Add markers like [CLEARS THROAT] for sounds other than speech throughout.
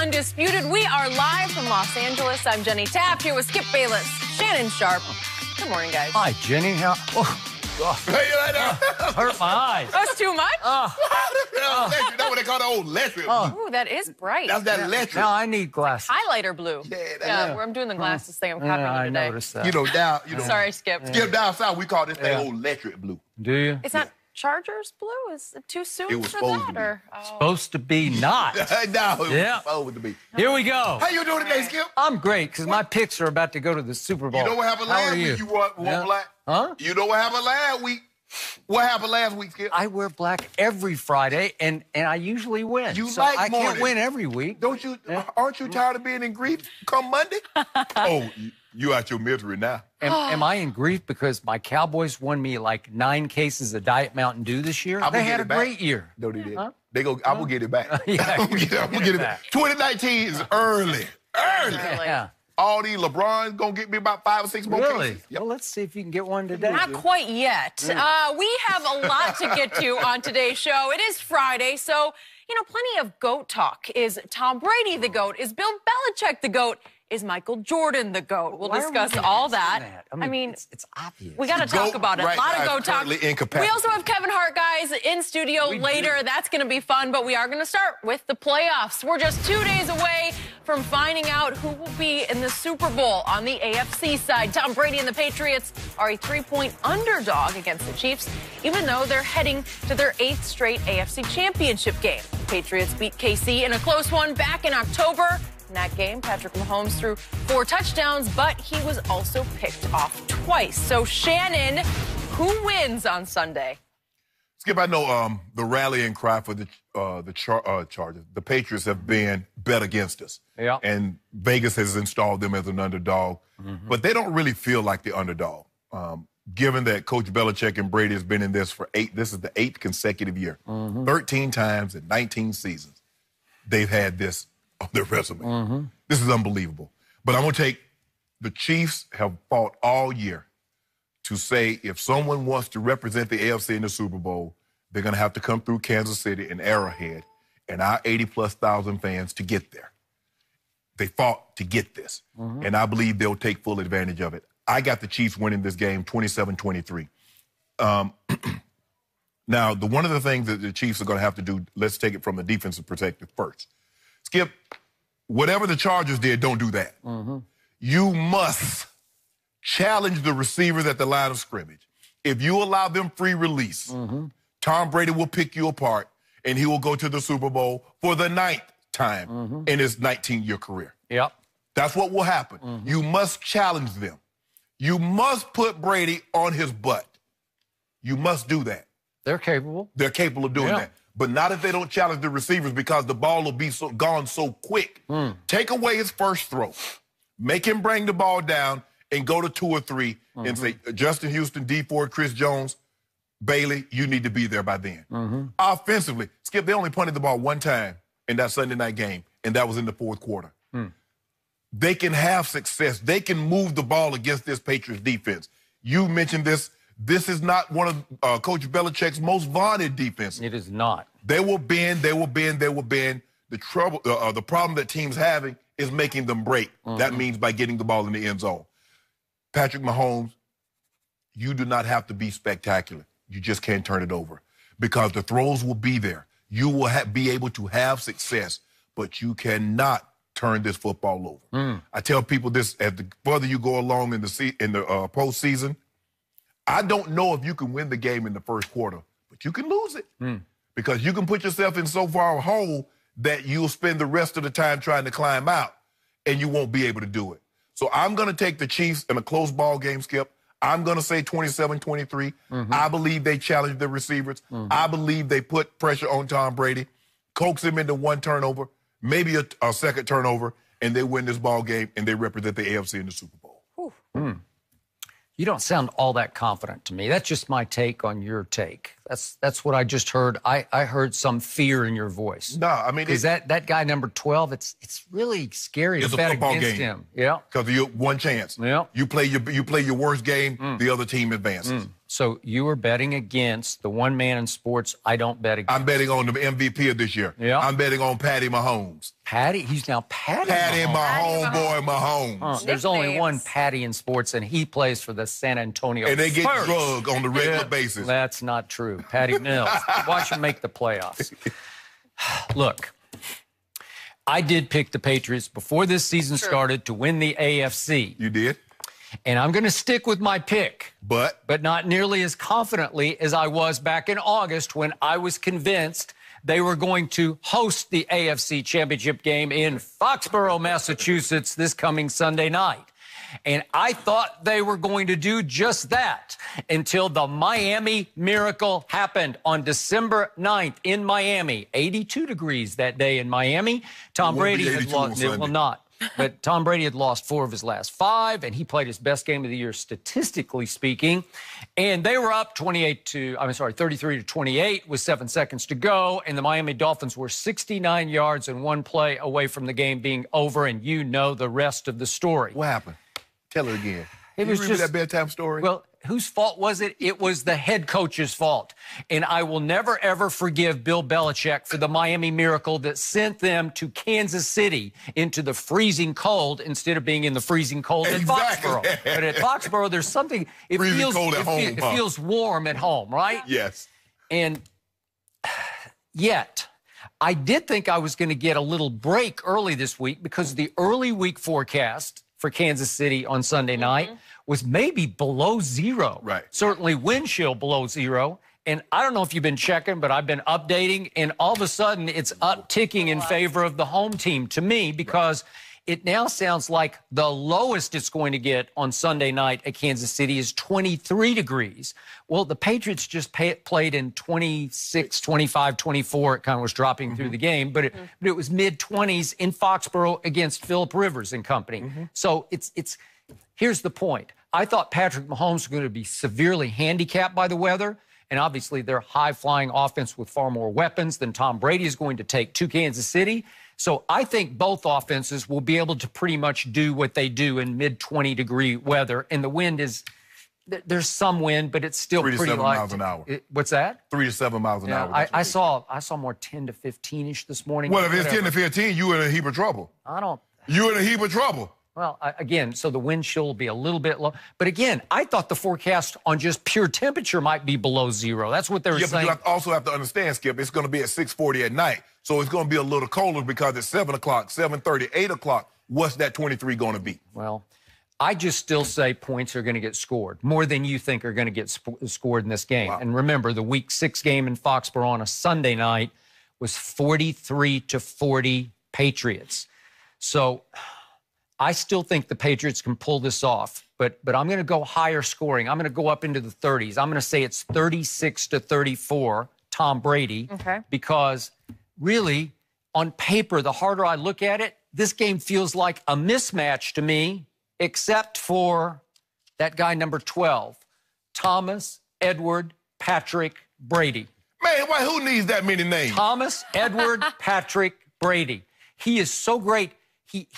Undisputed. We are live from Los Angeles. I'm Jenny Taft here with Skip Bayless, Shannon Sharp. Good morning, guys. Hi, Jenny. How? Oh. Oh, uh, [LAUGHS] hurt my eyes. That's too much. Uh, uh, that's what they call the old electric. Oh, Ooh, that is bright. That's that yeah. electric. Now I need glasses. Highlighter blue. Yeah, yeah. Where I'm doing the glasses thing. I'm copying yeah, today. Noticed that. You know, down. You know. Sorry, Skip. Skip down south. We call this thing old electric blue. Do you? It's not. Chargers blue? Is it too soon it was for supposed that? To or? Oh. Supposed to be not. [LAUGHS] no, it yeah. was supposed to be. Here we go. How you doing today, Skip? I'm great because my picks are about to go to the Super Bowl. You know what happened last week? You were, were yeah. black. Huh? You know what happened last week? What happened last week, Skip? I wear black every Friday, and and I usually win. You so like I morning. can't win every week. Don't you? Yeah. Aren't you tired of being in grief? Come Monday. [LAUGHS] oh, you out your misery now. Am, am, I in grief because my Cowboys won me like nine cases of Diet Mountain Dew this year? They had a back. great year. No, they didn't. Huh? They go. I will get it back. [LAUGHS] yeah, [LAUGHS] I'm gonna get, get, it back. 2019 is early. Early. Yeah. Aldi, LeBron's gonna get me about five or six more really? cases. Yep. Well, let's see if you can get one today. Not quite yet. Mm. Uh, we have a lot to get to on today's show. It is Friday, so you know plenty of goat talk. Is Tom Brady the goat? Is Bill Belichick the goat? Is Michael Jordan the goat? We'll Why discuss we all that. that. I mean, I mean it's, it's, obvious. We got to talk about it. Right a lot of goat talk. We also have Kevin Hart, guys, in studio we later. Do. That's going to be fun, but we are going to start with the playoffs. We're just two days away from finding out who will be in the Super Bowl on the AFC side. Tom Brady and the Patriots are a three point underdog against the Chiefs, even though they're heading to their eighth straight AFC championship game. The Patriots beat KC in a close one back in October. In that game, Patrick Mahomes threw four touchdowns, but he was also picked off twice. So, Shannon, who wins on Sunday? Skip, I know um, the rallying cry for the uh, the char- uh, Chargers, the Patriots have been bet against us. Yeah. And Vegas has installed them as an underdog, mm-hmm. but they don't really feel like the underdog. Um, given that Coach Belichick and Brady has been in this for eight, this is the eighth consecutive year, mm-hmm. 13 times in 19 seasons, they've had this on their resume. Mm-hmm. This is unbelievable. But I'm going to take the Chiefs have fought all year to say if someone wants to represent the AFC in the Super Bowl, they're going to have to come through Kansas City and Arrowhead and our 80 plus thousand fans to get there. They fought to get this, mm-hmm. and I believe they'll take full advantage of it. I got the Chiefs winning this game 27 23. Um, [CLEARS THROAT] now, the one of the things that the Chiefs are going to have to do, let's take it from the defensive perspective first. Skip, whatever the Chargers did, don't do that. Mm-hmm. You must challenge the receivers at the line of scrimmage. If you allow them free release, mm-hmm. Tom Brady will pick you apart and he will go to the Super Bowl for the ninth time mm-hmm. in his 19 year career. Yep. That's what will happen. Mm-hmm. You must challenge them. You must put Brady on his butt. You must do that. They're capable. They're capable of doing yeah. that. But not if they don't challenge the receivers because the ball will be so, gone so quick. Mm. Take away his first throw, make him bring the ball down, and go to two or 3 mm-hmm. and say, Justin Houston, D Ford, Chris Jones, Bailey, you need to be there by then. Mm-hmm. Offensively, Skip, they only punted the ball one time in that Sunday night game, and that was in the fourth quarter. Mm. They can have success. They can move the ball against this Patriots defense. You mentioned this. This is not one of uh, Coach Belichick's most vaunted defenses. It is not. They will bend. They will bend. They will bend. The trouble, uh, uh the problem that teams having is making them break. Mm-hmm. That means by getting the ball in the end zone. Patrick Mahomes, you do not have to be spectacular. You just can't turn it over because the throws will be there. You will ha- be able to have success, but you cannot turn this football over. Mm. I tell people this: as the further you go along in the se- in the uh, postseason, I don't know if you can win the game in the first quarter, but you can lose it mm. because you can put yourself in so far a hole that you'll spend the rest of the time trying to climb out, and you won't be able to do it. So I'm going to take the Chiefs in a close ball game, Skip. I'm going to say 27 23. Mm-hmm. I believe they challenged the receivers. Mm-hmm. I believe they put pressure on Tom Brady, coax him into one turnover, maybe a, a, second turnover, and they win this ball game and they represent the AFC in the Super Bowl. Mm. You don't sound all that confident to me. That's just my take on your take. That's that's what I just heard. I, I heard some fear in your voice. No, I mean, is that that guy number twelve? It's it's really scary it's to bet against game. him. Yeah, because you one chance. Yeah, you play your you play your worst game, mm. the other team advances. Mm. So you are betting against the one man in sports I don't bet against. I'm betting on the MVP of this year. Yeah. I'm betting on Patty Mahomes. Patty? He's now Patty. Patty Mahomes. Mahomes. Patty Mahomes. boy Mahomes. Huh. There's only one Patty in sports, and he plays for the San Antonio. And they get drug on the regular yeah, basis. That's not true. Patty [LAUGHS] Mills. Watch him make the playoffs. [SIGHS] Look, I did pick the Patriots before this season sure. started to win the AFC. You did? And I'm going to stick with my pick. But? But not nearly as confidently as I was back in August when I was convinced they were going to host the AFC Championship game in Foxborough, Massachusetts this coming Sunday night. And I thought they were going to do just that until the Miami miracle happened on December 9th in Miami. 82 degrees that day in Miami. Tom Brady had lost. It will not. But Tom Brady had lost four of his last five, and he played his best game of the year, statistically speaking. And they were up 28 to, I'm sorry, 33 to 28 with seven seconds to go. And the Miami Dolphins were 69 yards and one play away from the game being over. And you know the rest of the story. What happened? Tell her again. It you was just that bedtime story. Well, whose fault was it? It was the head coach's fault. And I will never, ever forgive Bill Belichick for the Miami miracle that sent them to Kansas City into the freezing cold instead of being in the freezing cold exactly. at Foxborough. but at Foxborough, there's something, it, feels, cold at it, home, it, huh? it feels warm at home, right? Yes. And yet, I did think I was going to get a little break early this week because the early week forecast for Kansas City on Sunday mm-hmm. night was maybe below zero. Right. Certainly wind chill below zero. And I don't know if you've been checking, but I've been updating, and all of a sudden it's upticking in favor of the home team to me because it now sounds like the lowest it's going to get on Sunday night at Kansas City is 23 degrees. Well, the Patriots just pay, played in 26, 25, 24. It kind of was dropping mm -hmm. through mm-hmm. the game, but it, mm -hmm. but it was mid 20s in Foxborough against Philip Rivers and company. Mm -hmm. So it's it's Here's the point I thought Patrick Mahomes was going to be severely handicapped by the weather. And obviously, their high flying offense with far more weapons than Tom Brady is going to take to Kansas City. So I think both offenses will be able to pretty much do what they do in mid 20 degree weather. And the wind is there's some wind, but it's still three to pretty seven light. miles an hour. It, what's that? Three to seven miles an yeah, hour. I, I saw I saw more ten to fifteen ish this morning. Well, if it's ten to fifteen, you are in a heap of trouble. I don't. You in a heap of trouble. Well, again, so the wind chill will be a little bit low. But again, I thought the forecast on just pure temperature might be below zero. That's what they're yeah, saying. But you also have to understand, Skip, it's going to be at 640 at night. So it's going to be a little colder because it's 7 o'clock, 730, 8 o'clock. What's that 23 going to be? Well, I just still say points are going to get scored more than you think are going to get sp- scored in this game. Wow. And remember, the week six game in Foxborough on a Sunday night was 43 to 40 Patriots. So I still think the Patriots can pull this off, but but I'm going to go higher scoring. I'm going to go up into the 30s. I'm going to say it's 36 to 34 Tom Brady okay. because really on paper the harder I look at it, this game feels like a mismatch to me except for that guy number 12, Thomas Edward Patrick Brady. Man, why who needs that many names? Thomas Edward [LAUGHS] Patrick Brady. He is so great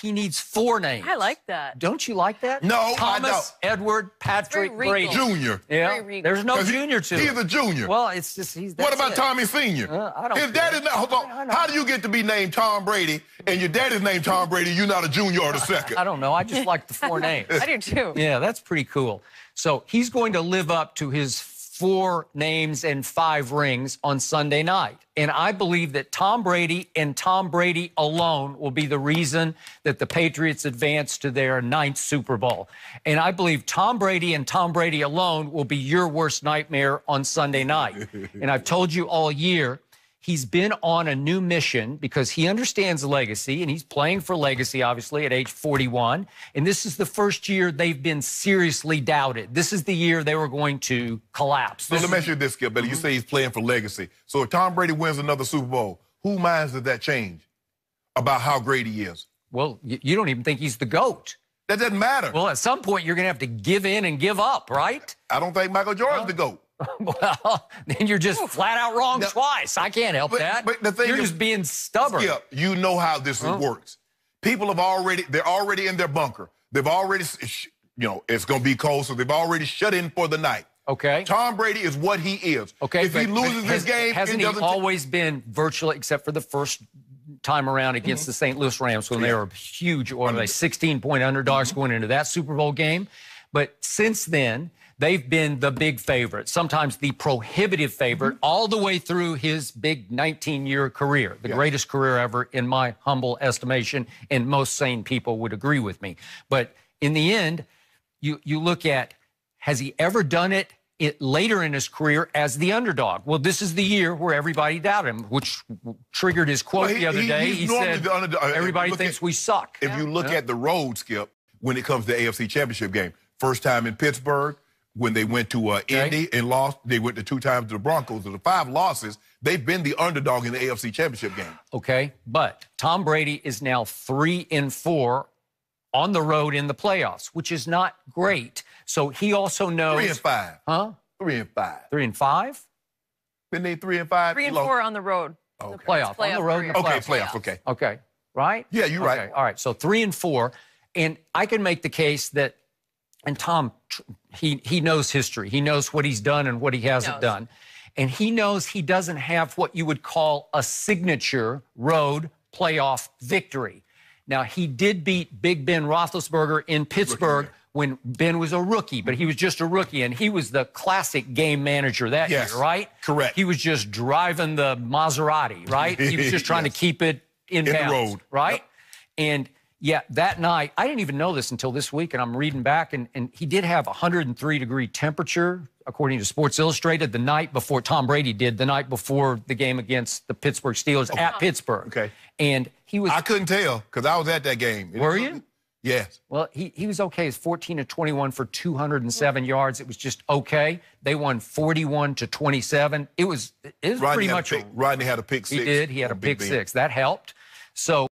he, needs four names. I like that. Don't you like that? No, Thomas, Edward, Patrick, Brady. Junior. Yeah. There's no junior to he, He's a junior. Well, it's just he's. What about it. Tommy Senior? Uh, I don't. If that is not, on, how do you get to be named Tom Brady and your daddy's named Tom Brady? You're not a junior or the second. I don't know. I just like the four [LAUGHS] names. I do too. Yeah, that's pretty cool. So he's going to live up to his four names and five rings on Sunday night. And I believe that Tom Brady and Tom Brady alone will be the reason that the Patriots advance to their ninth Super Bowl. And I believe Tom Brady and Tom Brady alone will be your worst nightmare on Sunday night. and I've told you all year He's been on a new mission because he understands legacy and he's playing for legacy, obviously, at age 41. And this is the first year they've been seriously doubted. This is the year they were going to collapse. So this let me ask you this, Skip, but mm-hmm. you say he's playing for legacy. So if Tom Brady wins another Super Bowl, who minds does that change about how great he is? Well, you don't even think he's the GOAT. That doesn't matter. Well, at some point, you're going to have to give in and give up, right? I don't think Michael Jordan's the GOAT. [LAUGHS] well, then you're just flat out wrong now, twice. I can't help but, that. But the thing you're is, just being stubborn. Yeah, you know how this huh? works. People have already they're already in their bunker. They've already you know it's going to be cold, so they've already shut in for the night. Okay. Tom Brady is what he is. Okay. If but, he loses this game, hasn't he always been virtually except for the first time around against mm -hmm. the St. Louis Rams when yeah. they were huge, or they 16 point underdogs mm -hmm. going into that Super Bowl game. But since then, They've been the big favorite, sometimes the prohibitive favorite, mm-hmm. all the way through his big 19 year career, the yes. greatest career ever, in my humble estimation. And most sane people would agree with me. But in the end, you, you look at has he ever done it it later in his career as the underdog. Well, this is the year where everybody doubted him, which triggered his quote well, he, the other he, day. He said, "Everybody thinks at, we suck." If yeah. you look yeah. at the road, Skip, when it comes to the AFC Championship game, first time in Pittsburgh, when they went to uh, Indy and lost. They went to two times to the Broncos. Of the five losses, they've been the underdog in the AFC Championship game. Okay, but Tom Brady is now three and four on the road in the playoffs, which is not great. So he also knows three and five, huh? Three and five. Three and five. Then they three and five. Three and four on the road. Okay. The playoff. playoff on the road. The Okay, playoffs. Okay. Okay. Right. Yeah, you're okay. right. All right. So three and four, and I can make the case that, and Tom, he, he knows history. He knows what he's done and what he hasn't he done. And he knows he doesn't have what you would call a signature road playoff victory. Now, he did beat Big Ben Roethlisberger in Pittsburgh when Ben was a rookie, but he was just a rookie, and he was the classic game manager that yes, year, right? Correct. He was just driving the Maserati, right? He was just [LAUGHS] trying yes. to keep it in, in bounds, road. right? Yep. And yeah, that night, I didn't even know this until this week, and I'm reading back, and, and he did have 103 degree temperature, according to Sports Illustrated, the night before Tom Brady did, the night before the game against the Pittsburgh Steelers oh, at wow. Pittsburgh. Okay. And he was. I couldn't tell because I was at that game. It were you? Yes. Well, he, he was okay. He's 14 to 21 for 207 yards. It was just okay. They won 41 to 27. It was, it was Rodney pretty much. Pick, Rodney had a pick six. He did. He had a pick six. That helped. So.